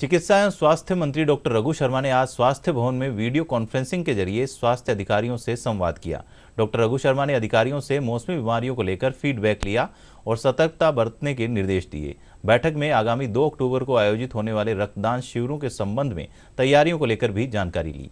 चिकित्सा एवं स्वास्थ्य मंत्री डॉक्टर रघु शर्मा ने आज स्वास्थ्य भवन में वीडियो कॉन्फ्रेंसिंग के जरिए स्वास्थ्य अधिकारियों से संवाद किया डॉक्टर रघु शर्मा ने अधिकारियों से मौसमी बीमारियों को लेकर फीडबैक लिया और सतर्कता बरतने के निर्देश दिए बैठक में आगामी 2 अक्टूबर को आयोजित होने वाले रक्तदान शिविरों के संबंध में तैयारियों को लेकर भी जानकारी ली